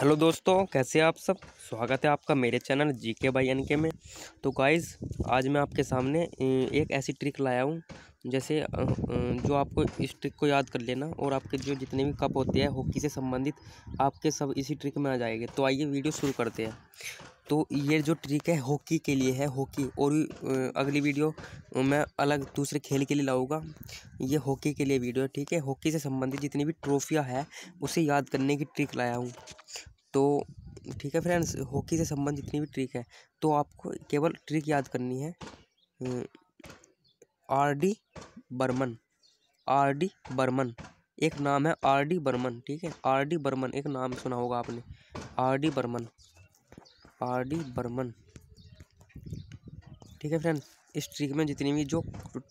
hello दोस्तों कैसे आप सब स्वागत है आपका मेरे चैनल जी के बाई एन के में तो गाइस आज मैं आपके सामने एक ऐसी ट्रिक लाया हूँ जैसे जो आपको इस ट्रिक को याद कर लेना और आपके जो जितने भी कप होते हैं हॉकी से संबंधित आपके सब इसी ट्रिक में आ जाएंगे तो आइए वीडियो शुरू करते हैं तो ये जो ट्रिक है हॉकी के लिए है हॉकी और अगली वीडियो मैं अलग दूसरे खेल के लिए लाऊंगा ये हॉकी के लिए वीडियो है ठीक है हॉकी से संबंधित जितनी भी ट्रॉफियाँ है उसे याद करने की ट्रिक लाया हूँ तो ठीक है फ्रेंड्स हॉकी से संबंधित जितनी भी ट्रिक है तो आपको केवल ट्रिक याद करनी है R D Burman R D Burman एक नाम है आर डी बर्मन ठीक है आर डी बर्मन एक नाम सुना होगा आपने R D Burman R D Burman ठीक है फ्रेंड्स इस ट्रिक में जितनी भी जो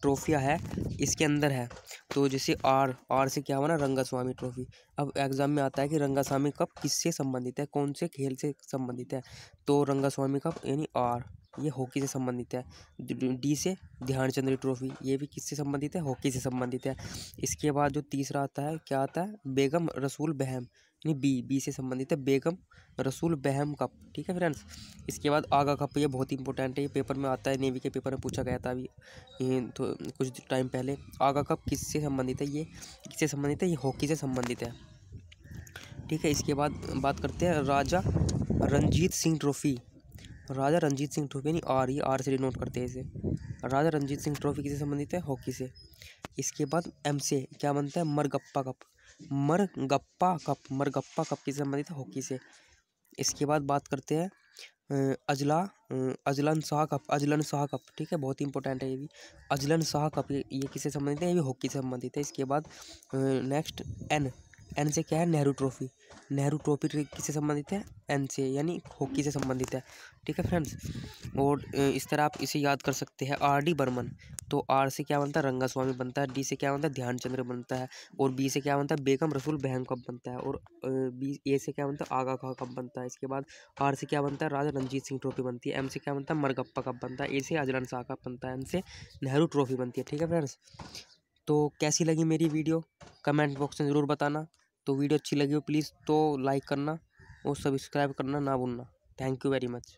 ट्रॉफियाँ है इसके अंदर है तो जैसे आर आर से क्या हुआ ना रंगास्वामी ट्रॉफी अब एग्ज़ाम में आता है कि रंगास्वामी कप किससे संबंधित है कौन से खेल से संबंधित है तो रंगास्वामी कप यानी आर ये हॉकी से संबंधित है डी से ध्यानचंद्र ट्रॉफी ये भी किससे संबंधित है हॉकी से संबंधित है इसके बाद जो तीसरा आता है क्या आता है बेगम रसूल बहम यानी बी बी से संबंधित है बेगम रसूल बहम कप ठीक है फ्रेंड्स इसके बाद आगा कप ये बहुत इंपॉर्टेंट है ये पेपर में आता है नेवी के पेपर में पूछा गया था अभी तो कुछ टाइम पहले आगा कप किससे संबंधित है ये किससे संबंधित है ये हॉकी से संबंधित है ठीक है इसके बाद बात करते हैं राजा रंजीत सिंह ट्रॉफी राजा रंजीत सिंह ट्रॉफी यानी आर ये आर से डिनोट करते हैं इसे राजा रंजीत सिंह ट्रॉफी किससे संबंधित है हॉकी से इसके बाद एम से क्या बनता है Murugappa cup Murugappa cup Murugappa cup किससे संबंधित है हॉकी से इसके बाद बात करते हैं अजला अजलन शाह कप अजलन शाह कप ठीक है बहुत ही इंपॉर्टेंट है ये भी अजलन शाह कप ये किससे संबंधित है ये भी हॉकी से संबंधित है इसके बाद नेक्स्ट एन एन से क्या है नेहरू ट्रॉफी नेहरू ट्रॉफी किससे संबंधित है एन से यानी हॉकी से संबंधित है ठीक है फ्रेंड्स और इस तरह आप इसे याद कर सकते हैं आर डी बर्मन तो आर से क्या बनता है रंगा स्वामी बनता है डी से क्या बनता है ध्यानचंद्र बनता है और बी से क्या बनता है बेगम रसूल बहम कब बनता है और बी ए से क्या बनता है आगा खा कब बनता है इसके बाद आर से क्या बनता है राजा रंजीत सिंह ट्रॉफी बनती है एम से क्या बनता है मरगप्पा कब बनता है ए से अजलन शाह कब बनता है एन से नेहरू ट्रॉफी बनती है ठीक है फ्रेंड्स तो कैसी लगी मेरी वीडियो कमेंट बॉक्स में ज़रूर बताना तो वीडियो अच्छी लगी हो प्लीज़ तो लाइक करना और सब्सक्राइब करना ना भूलना थैंक यू वेरी मच